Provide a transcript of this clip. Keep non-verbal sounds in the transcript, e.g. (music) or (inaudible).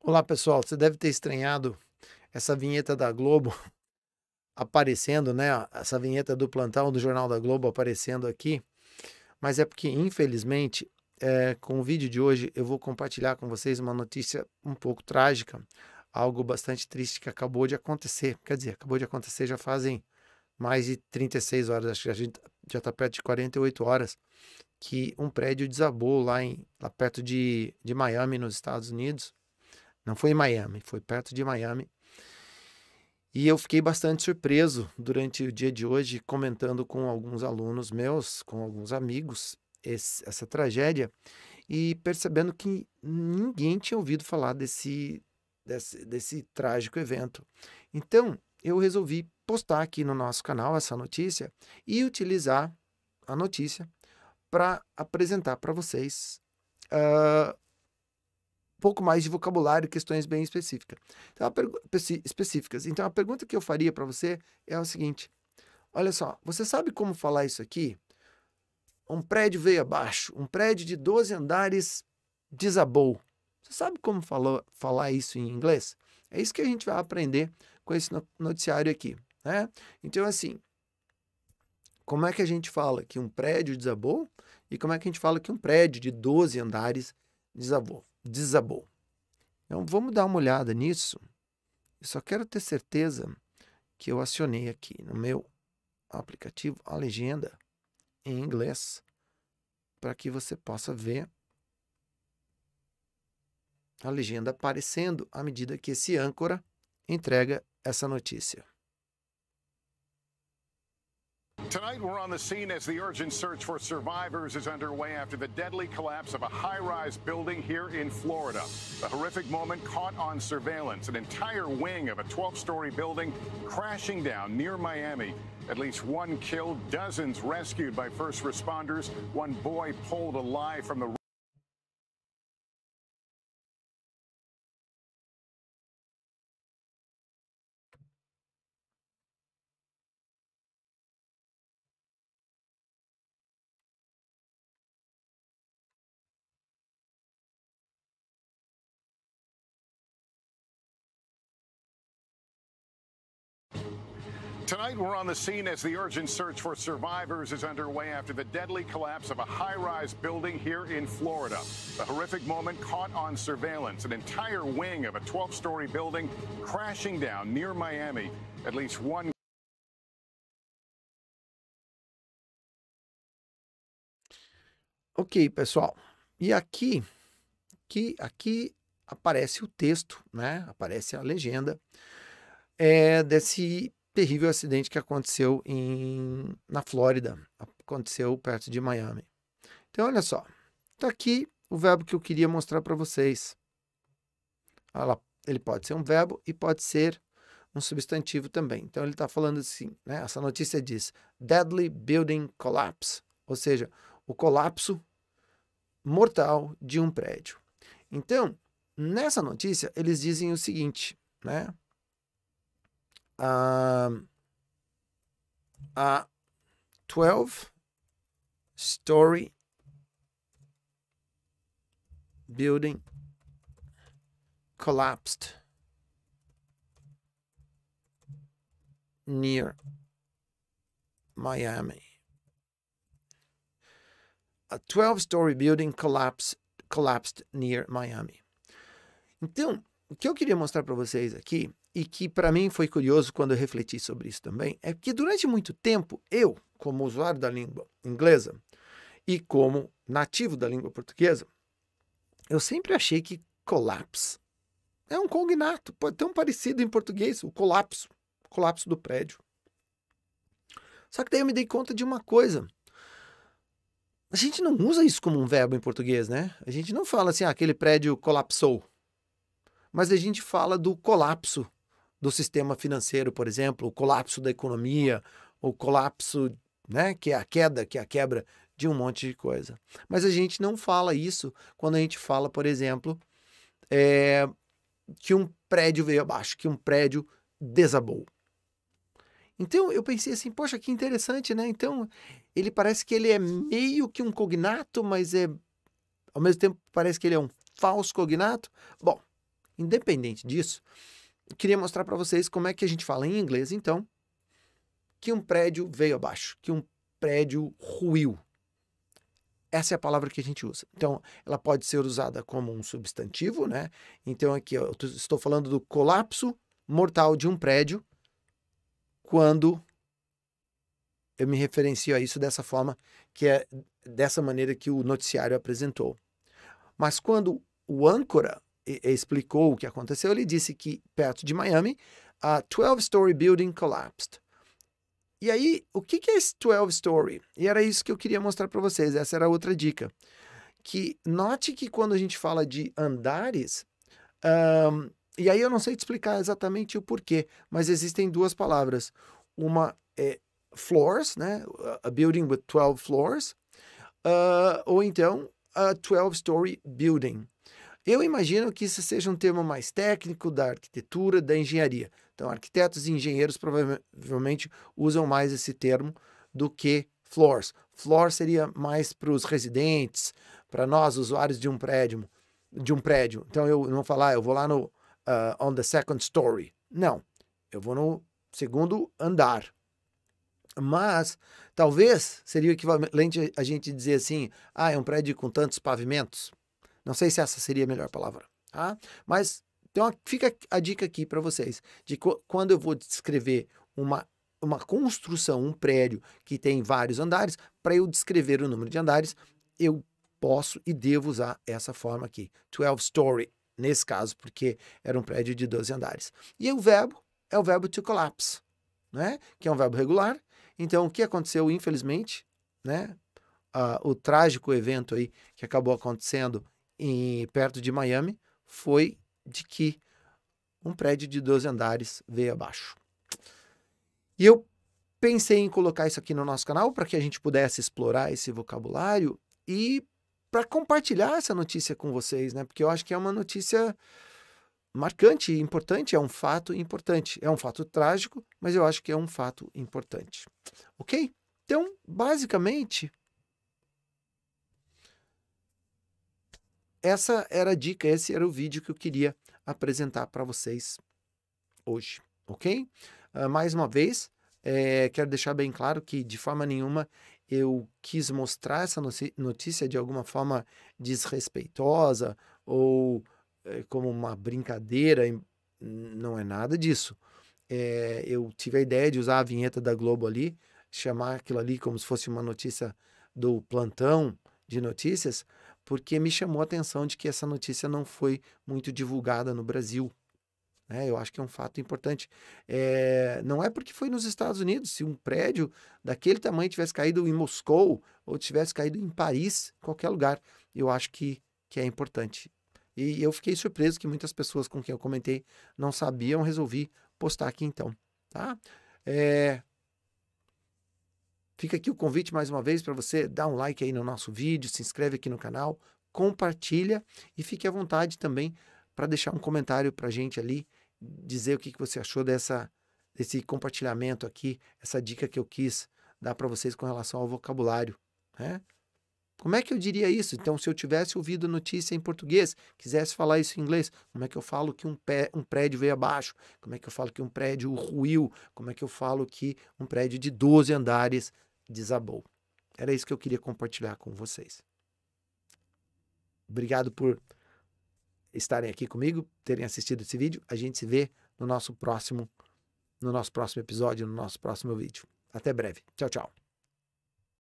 Olá, pessoal. Você deve ter estranhado essa vinheta da Globo (laughs) aparecendo, né? Essa vinheta do plantão do Jornal da Globo aparecendo aqui. Mas é porque, infelizmente, é, com o vídeo de hoje eu vou compartilhar com vocês uma notícia um pouco trágica, algo bastante triste que acabou de acontecer. Quer dizer, acabou de acontecer já fazem mais de 36 horas, acho que a gente já está perto de 48 horas, que um prédio desabou lá, em, lá perto de, de Miami, nos Estados Unidos. Não foi em Miami, foi perto de Miami. E eu fiquei bastante surpreso durante o dia de hoje, comentando com alguns alunos meus, com alguns amigos, esse, essa tragédia e percebendo que ninguém tinha ouvido falar desse, desse, desse trágico evento. Então, eu resolvi postar aqui no nosso canal essa notícia e utilizar a notícia para apresentar para vocês uh, pouco mais de vocabulário, questões bem específicas. Então, específicas. Então, a pergunta que eu faria para você é a seguinte: olha só, você sabe como falar isso aqui? Um prédio veio abaixo, um prédio de 12 andares desabou. Você sabe como falou, falar isso em inglês? É isso que a gente vai aprender com esse noticiário aqui, né? Então, assim, como é que a gente fala que um prédio desabou e como é que a gente fala que um prédio de 12 andares desabou? desabou. Então vamos dar uma olhada nisso. Eu só quero ter certeza que eu acionei aqui no meu aplicativo a legenda em inglês para que você possa ver a legenda aparecendo à medida que esse âncora entrega essa notícia. Tonight, we're on the scene as the urgent search for survivors is underway after the deadly collapse of a high rise building here in Florida. The horrific moment caught on surveillance an entire wing of a 12 story building crashing down near Miami. At least one killed, dozens rescued by first responders, one boy pulled alive from the Tonight, we're on the scene as the urgent search for survivors is underway after the deadly collapse of a high rise building here in Florida. The horrific moment caught on surveillance an entire wing of a 12 story building crashing down near Miami. At least one Ok, pessoal. E aqui, que aqui aparece o texto, né? Aparece a legenda é, desse terrível acidente que aconteceu em, na Flórida, aconteceu perto de Miami. Então, olha só, está aqui o verbo que eu queria mostrar para vocês. lá ele pode ser um verbo e pode ser um substantivo também. Então, ele está falando assim, né? essa notícia diz, deadly building collapse, ou seja, o colapso mortal de um prédio. Então, nessa notícia, eles dizem o seguinte, né? um, a uh, 12 story building collapsed near Miami. A 12-story building collapse, collapsed near Miami. Então, o que eu queria mostrar para vocês aqui e que para mim foi curioso quando eu refleti sobre isso também, é que durante muito tempo eu, como usuário da língua inglesa e como nativo da língua portuguesa, eu sempre achei que colapso é um cognato, é tão parecido em português, o colapso, o colapso do prédio. Só que daí eu me dei conta de uma coisa. A gente não usa isso como um verbo em português, né? A gente não fala assim, ah, aquele prédio colapsou. Mas a gente fala do colapso do sistema financeiro, por exemplo, o colapso da economia, o colapso, né, que é a queda, que é a quebra de um monte de coisa. Mas a gente não fala isso quando a gente fala, por exemplo, é, que um prédio veio abaixo, que um prédio desabou. Então eu pensei assim, poxa, que interessante, né? Então ele parece que ele é meio que um cognato, mas é ao mesmo tempo parece que ele é um falso cognato. Bom, independente disso, queria mostrar para vocês como é que a gente fala em inglês, então, que um prédio veio abaixo, que um prédio ruiu. Essa é a palavra que a gente usa. Então, ela pode ser usada como um substantivo, né? Então, aqui eu estou falando do colapso mortal de um prédio quando eu me referencio a isso dessa forma, que é dessa maneira que o noticiário apresentou. Mas quando o âncora explicou o que aconteceu, ele disse que perto de Miami, a 12-story building collapsed. E aí, o que é esse 12-story? E era isso que eu queria mostrar para vocês, essa era outra dica. Que note que quando a gente fala de andares, um, e aí eu não sei te explicar exatamente o porquê, mas existem duas palavras. Uma é floors, né? A building with 12 floors. Uh, ou então, a 12-story building. Eu imagino que isso seja um termo mais técnico da arquitetura, da engenharia. Então, arquitetos e engenheiros provavelmente usam mais esse termo do que floors. Floor seria mais para os residentes, para nós, usuários de um prédio, de um prédio. Então eu não vou falar, eu vou lá no uh, on the second story. Não, eu vou no segundo andar. Mas talvez seria o equivalente a gente dizer assim, ah, é um prédio com tantos pavimentos. Não sei se essa seria a melhor palavra, tá? Mas então fica a dica aqui para vocês de quando eu vou descrever uma uma construção, um prédio que tem vários andares, para eu descrever o número de andares, eu posso e devo usar essa forma aqui, 12 story, nesse caso, porque era um prédio de 12 andares. E o verbo é o verbo to collapse, né? Que é um verbo regular. Então, o que aconteceu, infelizmente, né? Uh, o trágico evento aí que acabou acontecendo em, perto de Miami foi de que um prédio de 12 andares veio abaixo. E eu pensei em colocar isso aqui no nosso canal para que a gente pudesse explorar esse vocabulário e para compartilhar essa notícia com vocês, né? Porque eu acho que é uma notícia marcante e importante, é um fato importante. É um fato trágico, mas eu acho que é um fato importante. OK? Então, basicamente, essa era a dica, esse era o vídeo que eu queria apresentar para vocês hoje, ok? Uh, mais uma vez, é, quero deixar bem claro que de forma nenhuma eu quis mostrar essa notícia de alguma forma desrespeitosa ou é, como uma brincadeira, não é nada disso. É, eu tive a ideia de usar a vinheta da Globo ali, chamar aquilo ali como se fosse uma notícia do plantão de notícias, porque me chamou a atenção de que essa notícia não foi muito divulgada no Brasil. É, eu acho que é um fato importante. É, não é porque foi nos Estados Unidos. Se um prédio daquele tamanho tivesse caído em Moscou ou tivesse caído em Paris, qualquer lugar, eu acho que, que é importante. E eu fiquei surpreso que muitas pessoas com quem eu comentei não sabiam, resolvi postar aqui então, tá? É, Fica aqui o convite mais uma vez para você dar um like aí no nosso vídeo, se inscreve aqui no canal, compartilha e fique à vontade também para deixar um comentário para a gente ali, dizer o que, que você achou dessa, desse compartilhamento aqui, essa dica que eu quis dar para vocês com relação ao vocabulário. Né? Como é que eu diria isso? Então, se eu tivesse ouvido notícia em português, quisesse falar isso em inglês, como é que eu falo que um, pé, um prédio veio abaixo? Como é que eu falo que um prédio ruiu? Como é que eu falo que um prédio de 12 andares desabou. Era isso que eu queria compartilhar com vocês. Obrigado por estarem aqui comigo, terem assistido esse vídeo. A gente se vê no nosso próximo no nosso próximo episódio, no nosso próximo vídeo. Até breve. Tchau, tchau.